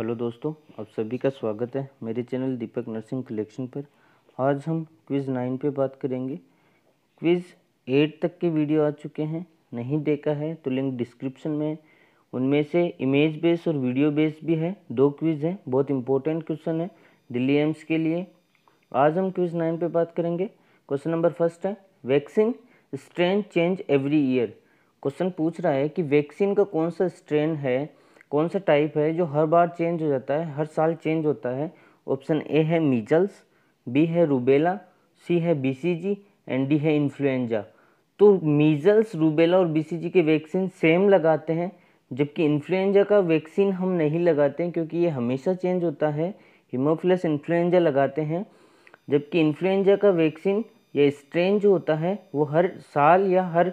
Hello दोस्तों आप सभी का स्वागत है मेरे चैनल दीपक नर्सिंग कलेक्शन पर आज हम क्विज़ नाइन पे बात करेंगे क्विज़ एट तक के वीडियो आ चुके हैं नहीं देखा है तो लिंक डिस्क्रिप्शन में उनमें से इमेज बेस और वीडियो बेस भी है दो क्विज़ हैं बहुत इंपॉर्टेंट क्वेश्चन है दिल्ली एम्स के लिए आज हम क्विज़ नाइन पर बात करेंगे क्वेश्चन नंबर फर्स्ट है vaccine strain change every year question पूछ रहा है कि वैक्सीन का कौन सा स्ट्रेन है कौन सा टाइप है जो हर बार चेंज हो जाता है हर साल चेंज होता है ऑप्शन ए है मीजल्स बी है रूबेला सी है बीसीजी एंड डी है इन्फ्लुएंजा तो मीजल्स रूबेला और बीसीजी के वैक्सीन सेम लगाते हैं जबकि इन्फ्लुएंजा का वैक्सीन हम नहीं लगाते हैं क्योंकि ये हमेशा चेंज होता है हिमोफिलस इन्फ्लुएंजा लगाते हैं जबकि इन्फ्लुएंजा का वैक्सीन या स्ट्रेन जो होता है वो हर साल या हर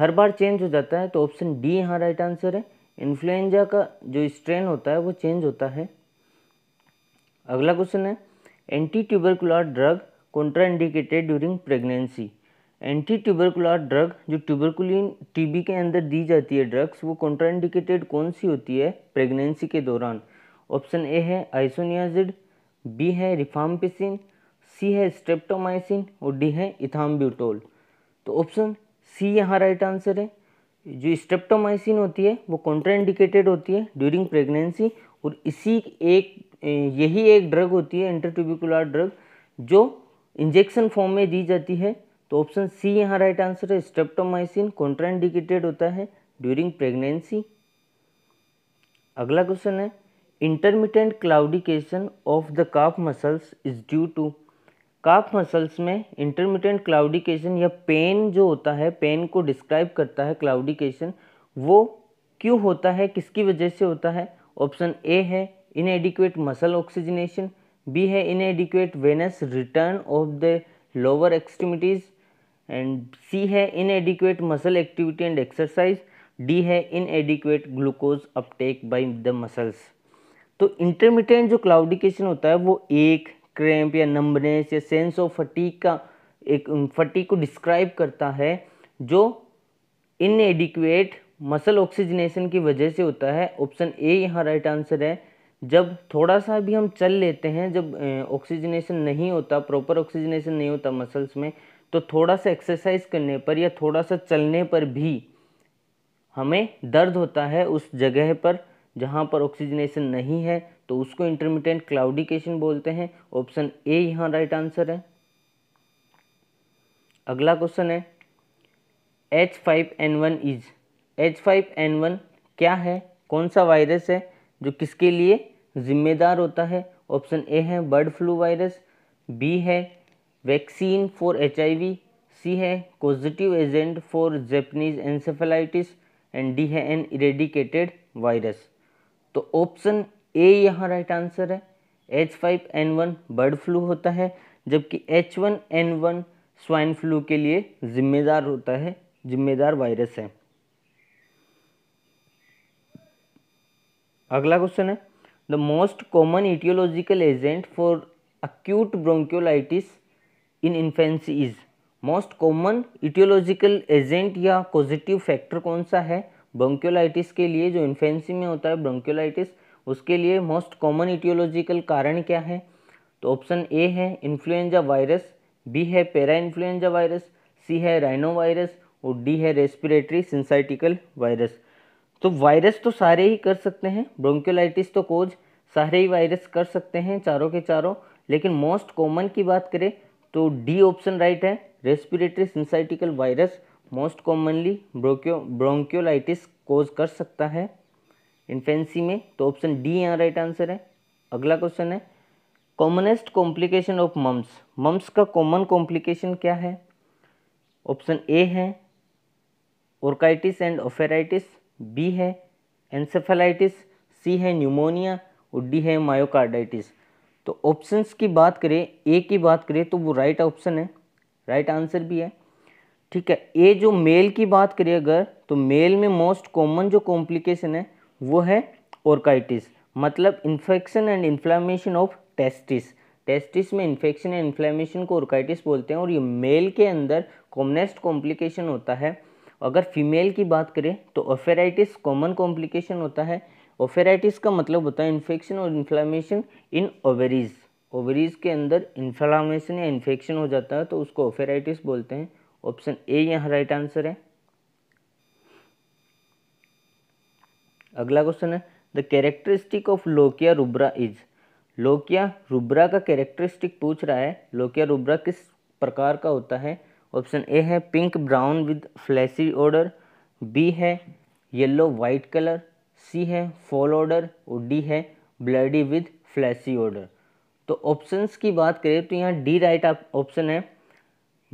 हर बार चेंज हो जाता है तो ऑप्शन डी यहाँ राइट आंसर है हाँ, इन्फ्लुएंजा का जो स्ट्रेन होता है वो चेंज होता है अगला क्वेश्चन है anti tubercular drug indicated during pregnancy anti tubercular drug जो ट्यूबरकुलिन टीबी के अंदर दी जाती है ड्रग्स वो इंडिकेटेड कौन सी होती है प्रेगनेंसी के दौरान ऑप्शन ए है आइसोनियाजिड बी है रिफाम्पिसिन सी है स्ट्रेप्टोमाइसिन और डी है इथाम्ब्यूटोल तो ऑप्शन सी यहाँ राइट आंसर है जो स्ट्रेप्टोमाइसिन होती है वो कॉन्ट्राइंडिकेटेड होती है ड्यूरिंग प्रेगनेंसी और इसी एक यही एक ड्रग होती है इंटरट्यूबिकुलर ड्रग जो इंजेक्शन फॉर्म में दी जाती है तो ऑप्शन सी यहाँ राइट आंसर है स्ट्रेप्टोमाइसिन कॉन्ट्राइंडिकेटेड होता है ड्यूरिंग प्रेगनेंसी अगला क्वेश्चन है intermittent claudication of the calf muscles is due to calf muscles में इंटरमीडियंट क्लाउडिकेशन या पेन जो होता है पेन को डिस्क्राइब करता है क्लाउडिकेशन वो क्यों होता है किसकी वजह से होता है ऑप्शन ए है इनएडिक्वेट मसल ऑक्सीजनेशन बी है inadequate venous return of the lower extremities and C है inadequate muscle activity and exercise D है inadequate glucose uptake by the muscles तो इंटरमीडियंट जो क्लाउडिकेशन होता है वो एक क्रैम्प या नम्बनेस या सेंस ऑफ फटीक का एक फटीक um, को डिस्क्राइब करता है जो इनएडिक्वेट मसल ऑक्सीजनेशन की वजह से होता है ऑप्शन ए यहाँ राइट आंसर है जब थोड़ा सा भी हम चल लेते हैं जब ऑक्सीजनेशन नहीं होता प्रॉपर ऑक्सीजनेशन नहीं होता मसल्स में तो थोड़ा सा एक्सरसाइज करने पर या थोड़ा सा चलने पर भी हमें दर्द होता है उस जगह पर जहाँ पर ऑक्सीजनेशन नहीं है तो उसको इंटरमीडिएट क्लाउडिकेशन बोलते हैं ऑप्शन ए यहाँ राइट आंसर है अगला क्वेश्चन है H five N one is H five N one क्या है कौन सा वायरस है जो किसके लिए जिम्मेदार होता है ऑप्शन ए है बर्ड फ्लू वायरस बी है vaccine for H I V C है positive agent for Japanese encephalitis and D है एन इरेडिकेटेड वायरस तो ऑप्शन ए यहाँ राइट आंसर है H five N one bird flu होता है जबकि H one N one swine flu के लिए जिम्मेदार होता है जिम्मेदार वायरस है अगला क्वेश्चन है the most common etiological agent for acute bronchiolitis in infancy is most common etiological agent या पॉजिटिव फैक्टर कौन सा है ब्रोंक्योलाइटिस के लिए जो इन्फेंसी में होता है ब्रोंक्योलाइटिस उसके लिए मोस्ट कॉमन इटियोलॉजिकल कारण क्या तो है तो ऑप्शन ए है इन्फ्लुएंजा वायरस बी है पैरा इन्फ्लुएंजा वायरस सी है राइनो वायरस और डी है रेस्पिरेटरी सिंसाइटिकल वायरस तो वायरस तो सारे ही कर सकते हैं ब्रोंक्योलाइटिस तो कोज सारे ही वायरस कर सकते हैं चारों के चारों लेकिन मोस्ट कॉमन की बात करें तो डी ऑप्शन राइट है respiratory syncytial virus most commonly broncho bronchiolitis cause कर सकता है इन्फेंसी में तो ऑप्शन डी यहाँ राइट आंसर है अगला क्वेश्चन है commonest complication of mumps mumps का कॉमन कॉम्प्लिकेशन क्या है ऑप्शन ए है ओरकाइटिस एंड ओफेराइटिस बी है एंसेफेलाइटिस सी है न्यूमोनिया और डी है मायोकार्डाइटिस तो ऑप्शंस की बात करें ए की बात करें तो वो राइट ऑप्शन है राइट आंसर भी है ठीक है ए जो मेल की बात करें अगर तो मेल में मोस्ट कॉमन जो कॉम्प्लिकेशन है वो है ओरकाइटिस मतलब infection and inflammation of testis testis में इन्फेक्शन एंड इन्फ्लामेशन को ओरकाइटिस बोलते हैं और ये मेल के अंदर कॉमनेस्ट कॉम्प्लिकेशन होता है अगर फीमेल की बात करें तो ओफेराइटिस कॉमन कॉम्प्लिकेशन होता है ओफेराइटिस का मतलब होता है इन्फेक्शन और इन्फ्लामेशन इन ओवरीज ओवरीज के अंदर इन्फ्लामेशन या इन्फेक्शन हो जाता है तो उसको ओफेराइटिस बोलते हैं ऑप्शन ए यहाँ राइट आंसर है अगला क्वेश्चन है the characteristic of lochia rubra is lochia rubra का कैरेक्टरिस्टिक पूछ रहा है लोकिया रुब्रा किस प्रकार का होता है ऑप्शन ए है pink brown with fleshy odour B है येलो वाइट कलर सी है फॉल ऑर्डर और डी है ब्लडी विद फ्लैसी ऑर्डर तो ऑप्शंस की बात करें तो यहाँ डी राइट ऑप्शन है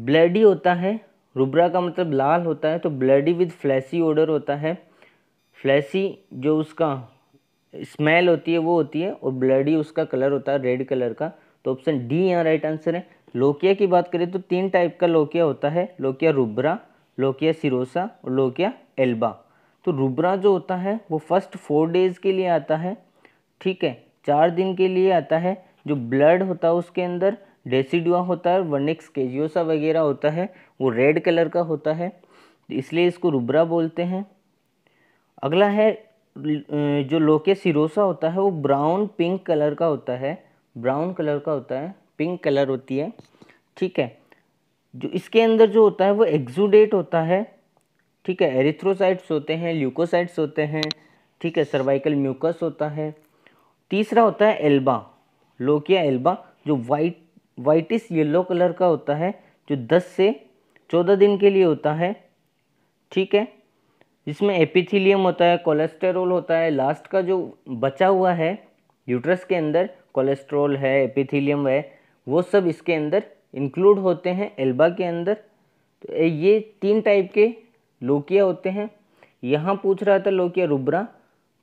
ब्लडी होता है रुब्रा का मतलब लाल होता है तो ब्लडी विद फ्लैसी ऑर्डर होता है फ्लैसी जो उसका स्मेल होती है वो होती है और ब्लडी उसका कलर होता है रेड कलर का तो ऑप्शन डी यहाँ राइट आंसर है लोकिया की बात करें तो तीन टाइप का लोकिया होता है लोकिया रुब्रा लोकिया सिरोसा और लोकिया एल्बा तो रुब्रा जो होता है वो फर्स्ट फोर डेज़ के लिए आता है ठीक है चार दिन के लिए आता है जो ब्लड होता है उसके अंदर डेसिडुआ होता है वर्निक्स केजियोसा वगैरह होता है वो रेड कलर का होता है इसलिए इसको रुब्रा बोलते हैं अगला है जो लोके सिरोसा होता है वो ब्राउन पिंक कलर का होता है ब्राउन कलर का होता है पिंक कलर होती है ठीक है जो इसके अंदर जो होता है वो एक्जूडेट होता है ठीक है एरिथ्रोसाइट्स होते हैं ल्यूकोसाइट्स होते हैं ठीक है सर्वाइकल म्यूकस होता है तीसरा होता है एल्बा लोकिया एल्बा जो वाइट वाइटिस येलो कलर का होता है जो 10 से 14 दिन के लिए होता है ठीक है जिसमें एपिथीलियम होता है कोलेस्टेरोल होता है लास्ट का जो बचा हुआ है यूट्रस के अंदर कोलेस्ट्रोल है एपिथीलियम है वो सब इसके अंदर इंक्लूड होते हैं एल्बा के अंदर तो ये तीन टाइप के लोकिया होते हैं यहाँ पूछ रहा था लोकिया रुब्रा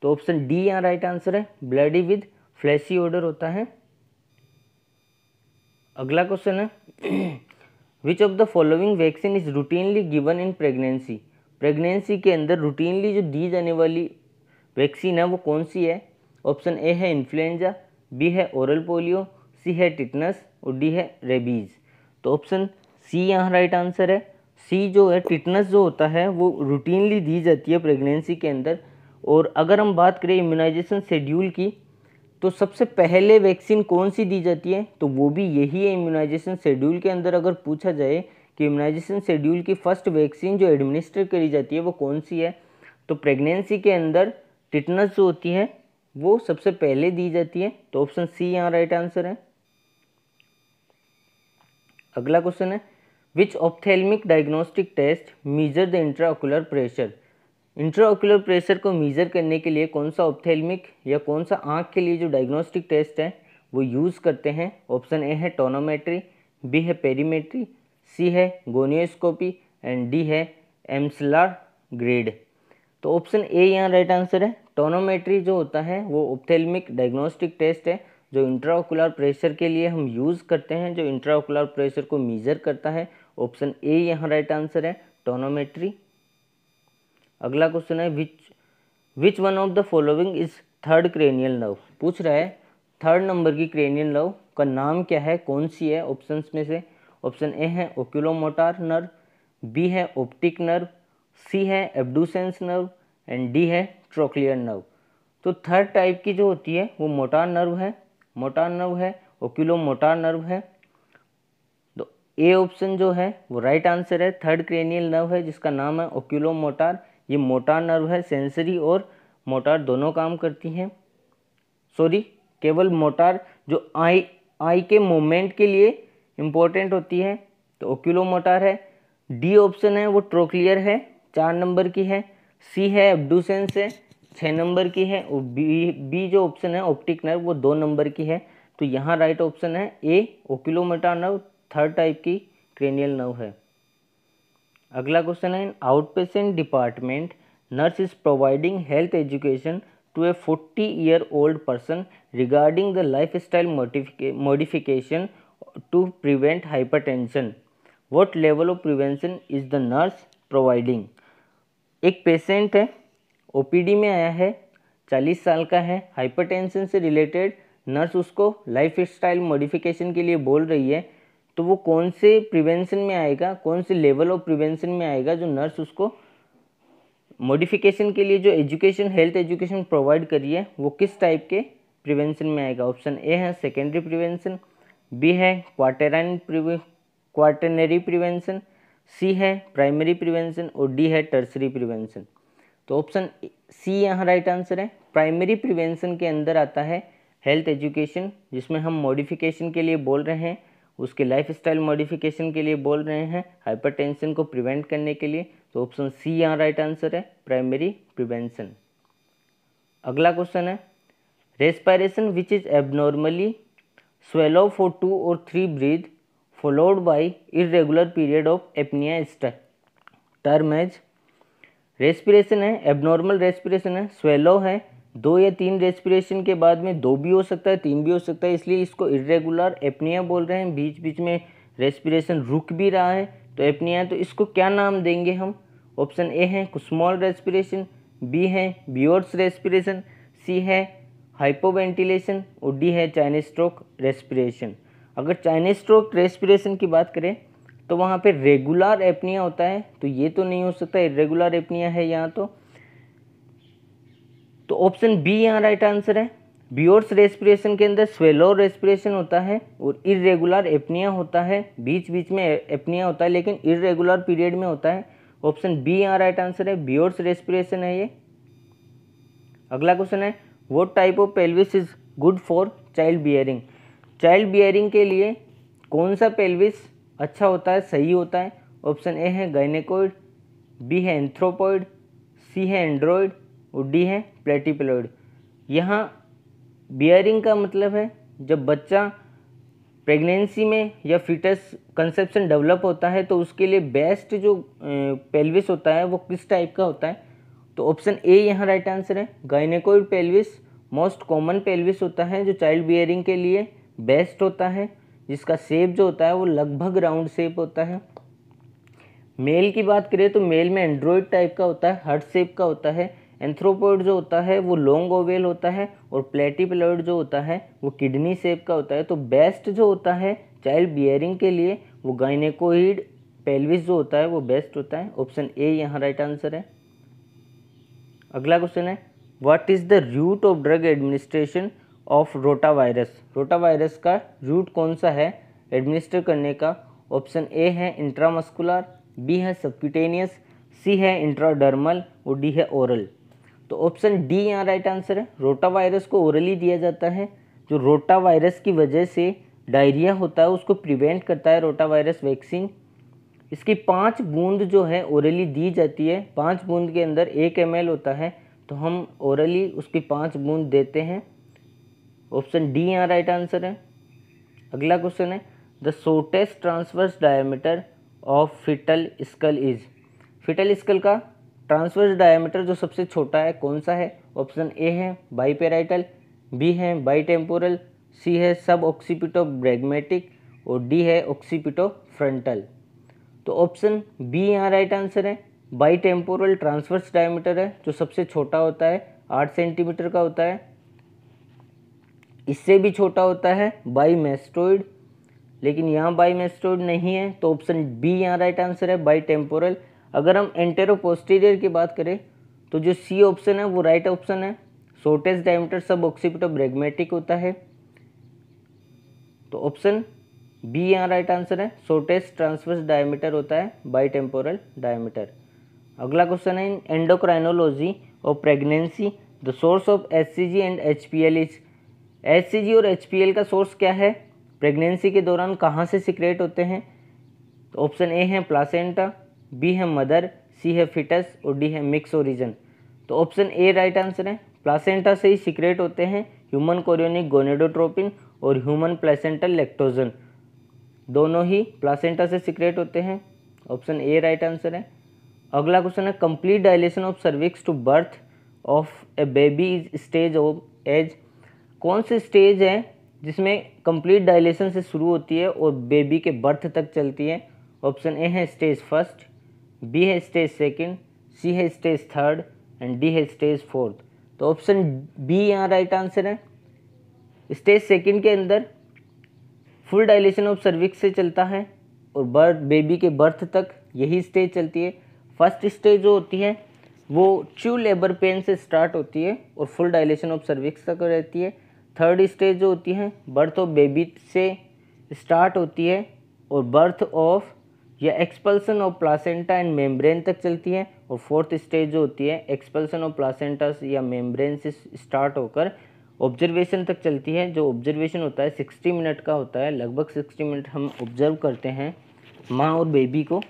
तो ऑप्शन डी यहाँ राइट आंसर है ब्लडी विद फ्लैसी ऑर्डर होता है अगला क्वेश्चन है which of the following vaccine is routinely given in pregnancy pregnancy के अंदर रूटीनली जो दी जाने वाली वैक्सीन है वो कौन सी है ऑप्शन ए है इन्फ्लुएंजा बी है ओरल पोलियो सी है टिटनस और डी है रेबीज़ तो ऑप्शन सी यहाँ राइट आंसर है सी जो है टिटनस जो होता है वो रूटीनली दी जाती है प्रेगनेंसी के अंदर और अगर हम बात करें इम्यूनाइजेशन शेड्यूल की तो सबसे पहले वैक्सीन कौन सी दी जाती है तो वो भी यही है इम्यूनाइजेशन शेड्यूल के अंदर अगर पूछा जाए कि इम्यूनाइजेशन शेड्यूल की फर्स्ट वैक्सीन जो एडमिनिस्टर करी जाती है वो कौन सी है तो प्रेगनेंसी के अंदर टिटनस जो होती है वो सबसे पहले दी जाती है तो ऑप्शन सी यहाँ राइट आंसर है अगला क्वेश्चन है which ophthalmic diagnostic test measure the intraocular pressure intraocular pressure को मीज़र करने के लिए कौन सा ऑप्थेलमिक या कौन सा आँख के लिए जो डायग्नोस्टिक टेस्ट है वो यूज़ करते हैं ऑप्शन ए है टोनोमेट्री बी है पेरीमेट्री सी है गोनियोस्कोपी एंड डी है एम्सलर ग्रेड तो ऑप्शन ए यहाँ राइट आंसर है टोनोमेट्री जो होता है वो ओप्थेलमिक डायग्नोस्टिक टेस्ट है जो इंट्राओकुलर प्रेशर के लिए हम यूज़ करते हैं जो इंट्राओकुलर प्रेशर को मीज़र करता है ऑप्शन ए यहाँ राइट आंसर है टोनोमेट्री अगला क्वेश्चन है which which one of the following is third cranial nerve पूछ रहा है थर्ड नंबर की क्रेनियल नर्व का नाम क्या है कौन सी है ऑप्शंस में से ऑप्शन ए है ओक्यूलोमोटार नर्व बी है ऑप्टिक नर्व सी है एबडूसेंस नर्व एंड डी है ट्रोक्लियर नर्व तो थर्ड टाइप की जो होती है वो मोटार नर्व है मोटार नर्व है ओक्यूलो मोटार नर्व है तो ए ऑप्शन जो है वो राइट आंसर है थर्ड क्रेनियल नर्व है जिसका नाम है ओक्यूलो मोटार ये मोटार नर्व है सेंसरी और मोटार दोनों काम करती हैं सॉरी केवल मोटार जो आई आई के मूवमेंट के लिए इम्पोर्टेंट होती है तो ओक्यूलोमोटार है डी ऑप्शन है वो ट्रोक्लियर है चार नंबर की है सी है एबडूसेंस है छः नंबर की है और बी बी जो ऑप्शन है ऑप्टिक नर्व वो दो नंबर की है तो यहाँ राइट ऑप्शन है A oculomotor nerve third type की क्रेनियल नर्व है अगला क्वेश्चन है outpatient department is providing health education to a forty year old person regarding the lifestyle modification to prevent hypertension what level of prevention is the nurse providing एक patient है D में आया है चालीस साल का है hypertension से रिलेटेड नर्स उसको लाइफ स्टाइल मॉडिफिकेशन के लिए बोल रही है तो वो कौन से प्रिवेंशन में आएगा कौन से लेवल ऑफ प्रिवेंशन में आएगा जो नर्स उसको मॉडिफिकेशन के लिए जो एजुकेशन हेल्थ एजुकेशन प्रोवाइड करी है वो किस टाइप के प्रिवेंशन में आएगा ऑप्शन ए है सेकेंडरी प्रिवेंशन बी है क्वार्टराइन क्वार्टनरी प्रिवेंशन सी है प्राइमरी प्रिवेंशन और डी है टर्सरी प्रिवेंशन तो ऑप्शन सी यहाँ राइट आंसर है प्राइमरी प्रिवेंशन के अंदर आता है हेल्थ एजुकेशन जिसमें हम मॉडिफिकेशन के लिए बोल रहे हैं उसके लाइफ स्टाइल मॉडिफिकेशन के लिए बोल रहे हैं हाइपरटेंशन को प्रिवेंट करने के लिए तो ऑप्शन सी यहाँ राइट आंसर है प्राइमरी प्रिवेंशन अगला क्वेश्चन है respiration which is abnormally shallow for two or three breath followed by irregular period of apnea is term as respiration है एबनॉर्मल रेस्पिरेशन है स्वेलो है दो या तीन रेस्पिरेशन के बाद में दो भी हो सकता है तीन भी हो सकता है इसलिए इसको इरेगुलर एपनिया बोल रहे हैं बीच बीच में रेस्पिरेशन रुक भी रहा है तो एपनिया तो इसको क्या नाम देंगे हम ऑप्शन ए है स्मॉल रेस्पिरेशन बी है बियोर्स रेस्पिरेशन सी है हाइपोवेंटिलेशन और डी है चाइनीज स्ट्रोक रेस्पिरेशन अगर चाइनीज स्ट्रोक रेस्पिरेशन की बात करें तो वहाँ पे रेगुलर एपनिया होता है तो ये तो नहीं हो सकता रेगुलर एपनिया है यहाँ तो तो ऑप्शन बी यहाँ राइट आंसर है बियोर्स रेस्पिरेशन के अंदर स्वेलो रेस्पिरेशन होता है और इरेगुलर एपनिया होता है बीच बीच में एपनिया होता है लेकिन इरेगुलर पीरियड में होता है ऑप्शन बी यहाँ राइट आंसर है बियोर्स रेस्पिरेशन है ये अगला क्वेश्चन है what type of pelvis is good for child bearing child bearing के लिए कौन सा पेल्विस अच्छा होता है सही होता है ऑप्शन ए है गाइनेकोइड बी है एंथ्रोपोइड सी है एंड्रॉयड और डी है प्लेटिपलोइड यहाँ बियरिंग का मतलब है जब बच्चा प्रेगनेंसी में या फिटस कंसेप्शन डेवलप होता है तो उसके लिए बेस्ट जो पेल्विस होता है वो किस टाइप का होता है तो ऑप्शन ए यहाँ राइट आंसर है gynaecoid pelvis most common pelvis होता है जो चाइल्ड बियरिंग के लिए बेस्ट होता है जिसका शेप जो होता है वो लगभग राउंड शेप होता है मेल की बात करें तो मेल में एंड्रॉयड टाइप का होता है हर्ट शेप का होता है एंथ्रोपोइड जो होता है वो लॉन्ग ओवेल होता है और प्लेटिपलॉइड जो होता है वो किडनी शेप का होता है तो बेस्ट जो होता है चाइल्ड बियरिंग के लिए वो गाइनेकोइड पेल्विस जो होता है वो बेस्ट होता है ऑप्शन ए यहाँ राइट आंसर है अगला क्वेश्चन है what is the route of drug administration of rota virus rota virus का रूट कौन सा है एडमिनिस्टर करने का ऑप्शन ए है इंट्रामस्कुलर बी है सबक्यूटेनियस सी है इंट्राडर्मल और डी है ओरल तो ऑप्शन डी यहाँ राइट आंसर है रोटा वायरस को ओरली दिया जाता है जो रोटा वायरस की वजह से डायरिया होता है उसको प्रिवेंट करता है रोटा वायरस वैक्सीन इसकी पाँच बूंद जो है ओरली दी जाती है पाँच बूंद के अंदर एक एम होता है तो हम ओरली उसकी पाँच बूंद देते हैं ऑप्शन डी यहाँ राइट आंसर है अगला क्वेश्चन है the shortest transverse diameter of foetal skull is foetal skull का ट्रांसवर्स डायमीटर जो सबसे छोटा है कौन सा है ऑप्शन ए है बाईपेराइटल बी है बाई टेम्पोरल सी है सब ऑक्सीपिटो ब्रेगमेटिक और डी है ऑक्सीपिटो फ्रंटल तो ऑप्शन बी यहाँ राइट आंसर है बाई टेम्पोरल ट्रांसवर्स डायमीटर है जो सबसे छोटा होता है आठ सेंटीमीटर का होता है इससे भी छोटा होता है बाई मेस्टोइड लेकिन यहाँ बाई मेस्टोइड नहीं है तो ऑप्शन बी यहाँ राइट आंसर है बाई टेम्पोरल अगर हम एंटेरो पोस्टीरियर की बात करें तो जो सी ऑप्शन है वो राइट right ऑप्शन है shortest diameter suboccipitobregmatic होता है तो ऑप्शन बी यहाँ राइट आंसर है शॉर्टेस्ट ट्रांसफर्स डायमीटर होता है बाई टेम्पोरल डायमीटर अगला क्वेश्चन है इन एंडोक्राइनोलॉजी और pregnancy the source of S and H is S और एच का सोर्स क्या है प्रेगनेंसी के दौरान कहाँ से सिक्रेट होते हैं तो ऑप्शन ए है प्लासेंटा बी है मदर सी है फिटस और डी है मिक्स ओरिजन तो ऑप्शन ए राइट आंसर है प्लासेंटा से ही सिक्रेट होते हैं ह्यूमन कोरियोनिक गोनेडोट्रोपिन और ह्यूमन प्लेसेंटल लेक्टोजन दोनों ही प्लासेंटा से सिक्रेट होते हैं ऑप्शन ए राइट आंसर है अगला क्वेश्चन है complete dilation of cervix to birth of a baby is stage of age कौन सी स्टेज है जिसमें कंप्लीट डायलेशन से शुरू होती है और बेबी के बर्थ तक चलती है ऑप्शन ए है स्टेज फर्स्ट बी है स्टेज सेकंड, सी है स्टेज थर्ड एंड डी है स्टेज फोर्थ तो ऑप्शन बी यहाँ राइट आंसर है स्टेज सेकंड के अंदर फुल डायलेशन ऑफ सर्विक्स से चलता है और बर्थ बेबी के बर्थ तक यही स्टेज चलती है फर्स्ट स्टेज जो होती है वो ट्यू लेबर पेन से स्टार्ट होती है और फुल डायलेशन ऑफ सर्विक्स तक रहती है थर्ड स्टेज जो होती है बर्थ ऑफ बेबी से स्टार्ट होती है और बर्थ ऑफ या expulsion of placenta and membrane तक चलती है और फोर्थ स्टेज जो होती है एक्सपल्सन ऑफ प्लासेंटा या मेम्ब्रेन से स्टार्ट होकर ऑब्जर्वेशन तक चलती है जो ऑब्जर्वेशन होता है सिक्सटी मिनट का होता है लगभग सिक्सटी मिनट हम ऑब्जर्व करते हैं माँ और बेबी को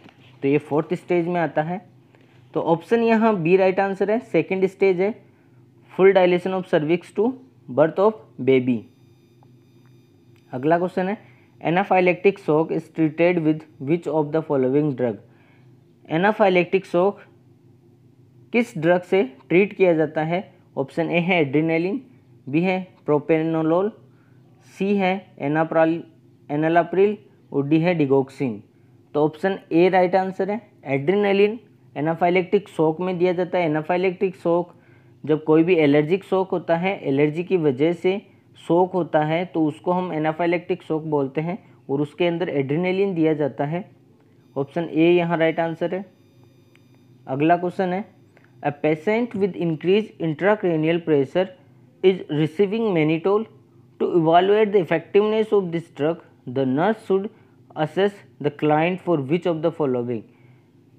तो ये फोर्थ स्टेज में आता है तो ऑप्शन यहाँ बी राइट आंसर है सेकेंड स्टेज है full dilation of cervix to birth of baby अगला क्वेश्चन है anaphylactic shock is treated with which of the following drug anaphylactic shock किस ड्रग से ट्रीट किया जाता है ऑप्शन ए है एड्रीनेलिन बी है प्रोपेनोलोल सी है एनाप्राल एनालाप्रिल और डी है डिगोक्सिन तो ऑप्शन ए राइट आंसर है एड्रीनलिन एनाफाइलेक्टिक शोक में दिया जाता है एनाफाइलेक्टिक शोक जब कोई भी एलर्जिक शोक होता है एलर्जी की वजह से शोक होता है तो उसको हम एनाफाइलेक्टिक शोक बोलते हैं और उसके अंदर एड्रीनलिन दिया जाता है ऑप्शन ए यहाँ राइट आंसर है अगला क्वेश्चन है a patient with increase intracranial pressure is receiving mannitol. To evaluate the effectiveness of this drug, the nurse should assess the client for which of the following.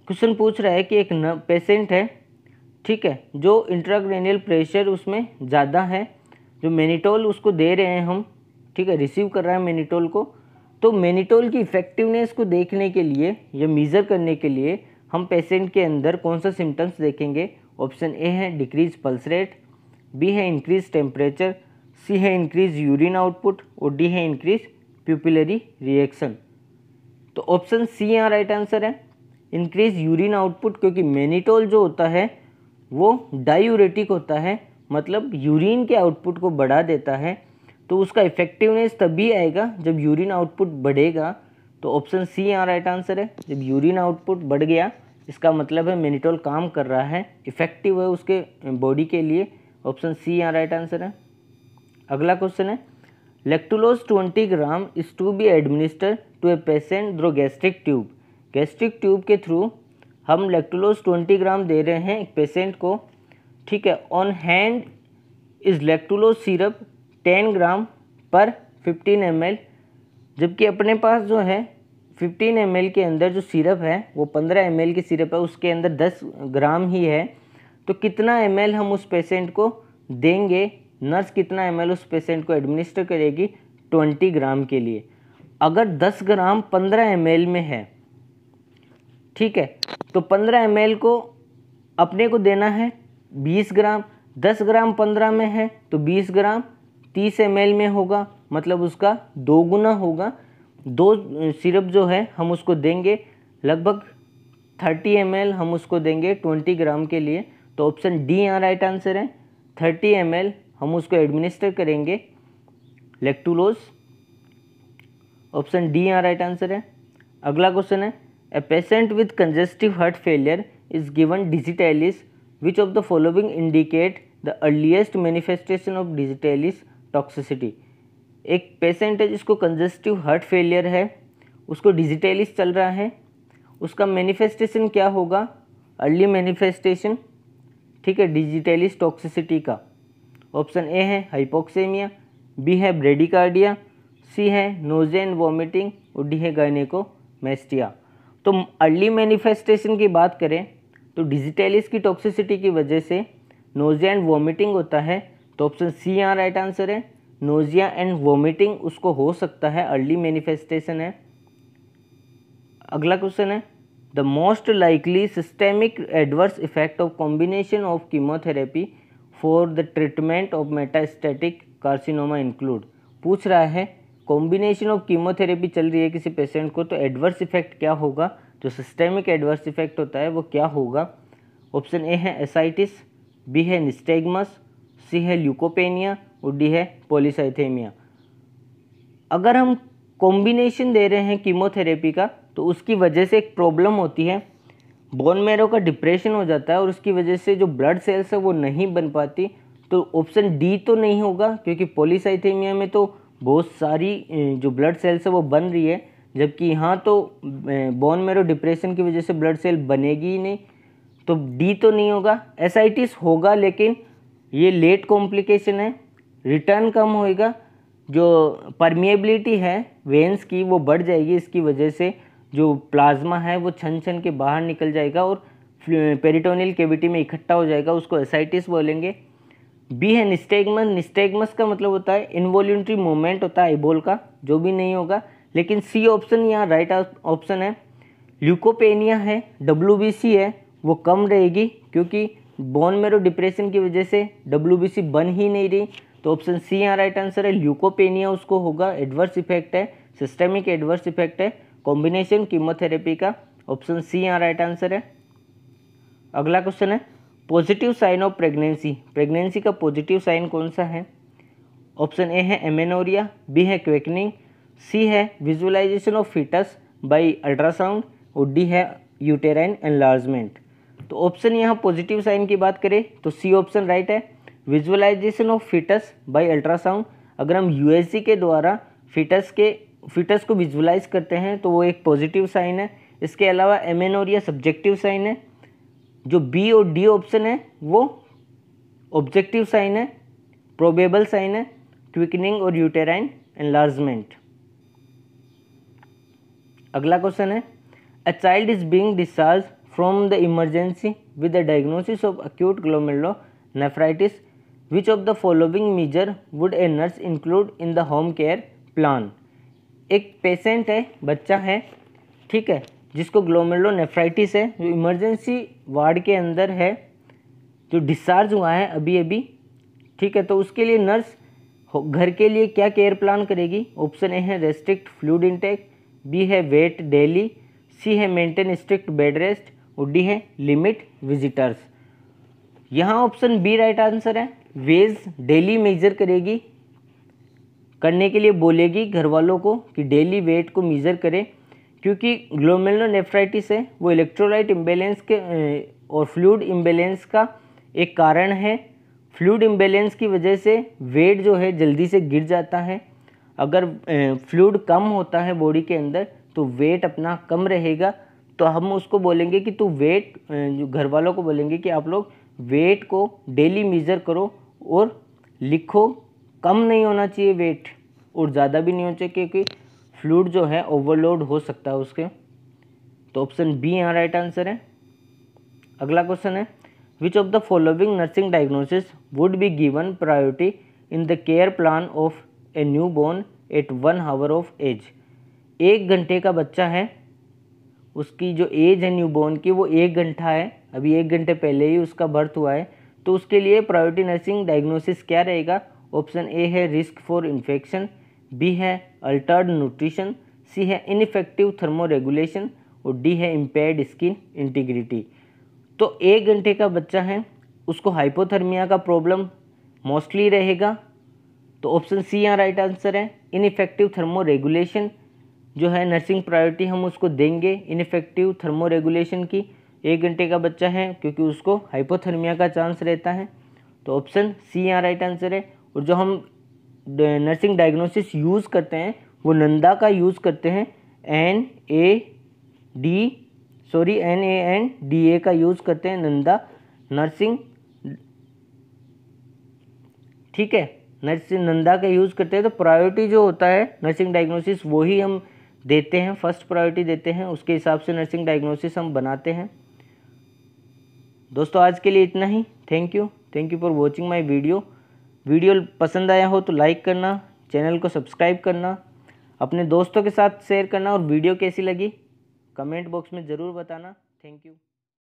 Question पूछ रहा है कि एक patient है ठीक है जो इंट्राग्रेनियल प्रेशर उसमें ज़्यादा है जो मेनिटोल उसको दे रहे हैं हम ठीक है रिसीव कर रहा है मेनिटोल को तो मेनिटोल की इफ़ेक्टिवनेस को देखने के लिए या मीज़र करने के लिए हम पेशेंट के अंदर कौन सा सिम्टम्स देखेंगे ऑप्शन ए है डिक्रीज पल्स रेट बी है इंक्रीज टेम्परेचर सी है इंक्रीज यूरिन आउटपुट और डी है इंक्रीज प्यूपिलरी रिएक्शन तो ऑप्शन सी यहाँ राइट आंसर है इंक्रीज यूरिन आउटपुट क्योंकि मैनीटोल जो होता है वो डायूरेटिक होता है मतलब यूरिन के आउटपुट को बढ़ा देता है तो उसका इफेक्टिवनेस तभी आएगा जब यूरिन आउटपुट बढ़ेगा तो ऑप्शन सी यहाँ राइट आंसर है जब यूरिन आउटपुट बढ़ गया इसका मतलब है मेनिटोल काम कर रहा है इफेक्टिव है उसके बॉडी के लिए ऑप्शन सी यहाँ राइट आंसर है अगला क्वेश्चन है lactulose 20 gram is to be administer to a patient through gastric tube gastric tube के थ्रू हम लेक्टुलोस 20 ग्राम दे रहे हैं एक पेशेंट को ठीक है on hand is lactulose syrup 10 gram per 15 M जबकि अपने पास जो है 15 एम के अंदर जो सिरप है वो 15 एम की सिरप है उसके अंदर 10 ग्राम ही है तो कितना एम हम उस पेशेंट को देंगे नर्स कितना एम उस पेशेंट को एडमिनिस्टर करेगी ट्वेंटी ग्राम के लिए अगर दस ग्राम पंद्रह एम में है ठीक है तो पंद्रह एम को अपने को देना है बीस ग्राम दस ग्राम पंद्रह में है तो बीस ग्राम तीस एम में होगा मतलब उसका दो गुना होगा दो सिरप जो है हम उसको देंगे लगभग थर्टी एम हम उसको देंगे ट्वेंटी ग्राम के लिए तो ऑप्शन डी यहाँ राइट आंसर है थर्टी एम हम उसको एडमिनिस्टर करेंगे लेक्टूलोस ऑप्शन डी यहाँ राइट आंसर है अगला क्वेश्चन है a patient with congestive heart failure is given digitalis which of the following indicate the earliest manifestation of digitalis toxicity एक patient है जिसको कंजेस्टिव हार्ट फेलियर है उसको डिजिटेलिस चल रहा है उसका मैनिफेस्टेशन क्या होगा अर्ली मैनिफेस्टेशन ठीक है डिजिटेलिस टॉक्सिसिटी का ऑप्शन ए है हाइपोक्सेमिया बी है ब्रेडिकार्डिया सी है नोजे एंड वॉमिटिंग और डी है गायनेकोमेस्टिया तो अर्ली मैनिफेस्टेशन की बात करें तो डिजिटेलिस की टॉक्सिसिटी की वजह से नोजिया एंड वॉमिटिंग होता है तो ऑप्शन सी यहाँ राइट आंसर है नोजिया एंड वॉमिटिंग उसको हो सकता है अर्ली मैनिफेस्टेशन है अगला क्वेश्चन है the most likely systemic adverse effect of combination of chemotherapy for the treatment of metastatic carcinoma include पूछ रहा है कॉम्बिनेशन ऑफ कीमोथेरेपी चल रही है किसी पेशेंट को तो एडवर्स इफेक्ट क्या होगा जो सिस्टेमिक एडवर्स इफेक्ट होता है वो क्या होगा ऑप्शन ए है एसाइटिस बी है निस्टेगमस सी है ल्यूकोपेनिया और डी है पोलिसाइथेमिया अगर हम कॉम्बिनेशन दे रहे हैं कीमोथेरेपी का तो उसकी वजह से एक प्रॉब्लम होती है बोन मेरो का डिप्रेशन हो जाता है और उसकी वजह से जो ब्लड सेल्स है वो नहीं बन पाती तो ऑप्शन डी तो नहीं होगा क्योंकि पोलिसाइथेमिया में तो बहुत सारी जो ब्लड सेल्स है वो बन रही है जबकि यहाँ तो बोन मेरो डिप्रेशन की वजह से ब्लड सेल बनेगी ही नहीं तो डी तो नहीं होगा एस होगा लेकिन ये लेट कॉम्प्लिकेशन है रिटर्न कम होएगा जो परमिएबिलिटी है वेंस की वो बढ़ जाएगी इसकी वजह से जो प्लाज्मा है वो छन छन के बाहर निकल जाएगा और पेरिटोनियल कैविटी में इकट्ठा हो जाएगा उसको एसाइटिस बोलेंगे बी है निस्टेगमस निस्टेगमस का मतलब होता है इन्वॉल्यूटरी मूवमेंट होता है आईबोल का जो भी नहीं होगा लेकिन सी ऑप्शन यहाँ राइट ऑप्शन है ल्यूकोपेनिया है डब्ल्यू है वो कम रहेगी क्योंकि बोन मेरो डिप्रेशन की वजह से डब्ल्यू बन ही नहीं रही तो ऑप्शन सी यहाँ राइट आंसर है ल्यूकोपेनिया उसको होगा एडवर्स इफेक्ट है सिस्टेमिक एडवर्स इफेक्ट है कॉम्बिनेशन कीमोथेरेपी का ऑप्शन सी यहाँ राइट आंसर है अगला क्वेश्चन है positive sign of pregnancy pregnancy का पॉजिटिव साइन कौन सा है ऑप्शन ए है एमेनोरिया बी है क्वेकनिंग सी है visualisation of foetus by ultrasound और डी है यूटेराइन एनलार्जमेंट तो ऑप्शन यहाँ पॉजिटिव साइन की बात करें तो सी ऑप्शन राइट है visualisation of foetus by ultrasound अगर हम यूएससी के द्वारा फिटस के फिटस को विजुलाइज करते हैं तो वो एक पॉजिटिव साइन है इसके अलावा एमेनोरिया सब्जेक्टिव साइन है जो बी और डी ऑप्शन है वो ऑब्जेक्टिव साइन है प्रोबेबल साइन है क्विकनिंग और यूटेराइन एनलार्जमेंट अगला क्वेश्चन है a child is being discharge from the emergency with the diagnosis of acute glomerulonephritis which of the following measure would a nurse include in the home care plan एक patient है बच्चा है ठीक है जिसको glomerulonephritis है जो emergency ward के अंदर है जो डिस्चार्ज हुआ है अभी अभी ठीक है तो उसके लिए नर्स घर के लिए क्या केयर प्लान करेगी ऑप्शन ए है रेस्ट्रिक्ट फ्लूड इंटेक बी है वेट डेली सी है मेंटेन स्ट्रिक्ट बेड रेस्ट और डी है लिमिट विजिटर्स यहाँ ऑप्शन बी राइट आंसर है वेज डेली मेजर करेगी करने के लिए बोलेगी घर वालों को कि डेली वेट को मीज़र करें क्योंकि ग्लोमेलोनेफ्राइटिस है वो इलेक्ट्रोलाइट इम्बेलेंस के और फ्लूड इम्बेलेंस का एक कारण है फ्लूड इम्बेलेंस की वजह से वेट जो है जल्दी से गिर जाता है अगर फ्लूड कम होता है बॉडी के अंदर तो वेट अपना कम रहेगा तो हम उसको बोलेंगे कि तू वेट जो घर वालों को बोलेंगे कि आप लोग वेट को डेली मीज़र करो और लिखो कम नहीं होना चाहिए वेट और ज़्यादा भी नहीं होना चाहिए क्योंकि फ्लूड जो है ओवरलोड हो सकता है उसके तो ऑप्शन बी यहाँ राइट आंसर है अगला क्वेश्चन है which of the following nursing diagnosis would be given priority in the care plan of a newborn at one hour of age एक घंटे का बच्चा है उसकी जो एज है न्यू बॉर्न की वो एक घंटा है अभी एक घंटे पहले ही उसका बर्थ हुआ है तो उसके लिए प्रायोरिटी नर्सिंग डायग्नोसिस क्या रहेगा ऑप्शन ए है रिस्क फॉर इन्फेक्शन बी है अल्टर्ड न्यूट्रिशन सी है इनफेक्टिव थर्मो रेगुलेशन और डी है इम्पेयर्ड स्किन इंटीग्रिटी तो एक घंटे का बच्चा है उसको हाइपोथर्मिया का प्रॉब्लम मोस्टली रहेगा तो ऑप्शन सी यहाँ राइट आंसर है इनफेक्टिव थर्मो रेगुलेशन जो है नर्सिंग प्रायोरिटी हम उसको देंगे इनफेक्टिव थर्मो रेगुलेशन की एक घंटे का बच्चा है क्योंकि उसको हाइपोथर्मिया का चांस रहता है तो ऑप्शन सी यहाँ राइट आंसर है और जो हम नर्सिंग डायग्नोसिस यूज़ करते हैं वो नंदा का यूज़ करते हैं N A D sorry N A N D A का यूज़ करते हैं नंदा नर्सिंग ठीक है नर्सिंग नंदा का यूज़ करते हैं तो प्रायोरिटी जो होता है नर्सिंग डायग्नोसिस वो ही हम देते हैं फर्स्ट प्रायोरिटी देते हैं उसके हिसाब से नर्सिंग डायग्नोसिस हम बनाते हैं दोस्तों आज के लिए इतना ही thank you thank you for watching my video video पसंद आया हो तो लाइक करना चैनल को सब्सक्राइब करना अपने दोस्तों के साथ शेयर करना और वीडियो कैसी लगी कमेंट बॉक्स में ज़रूर बताना थैंक यू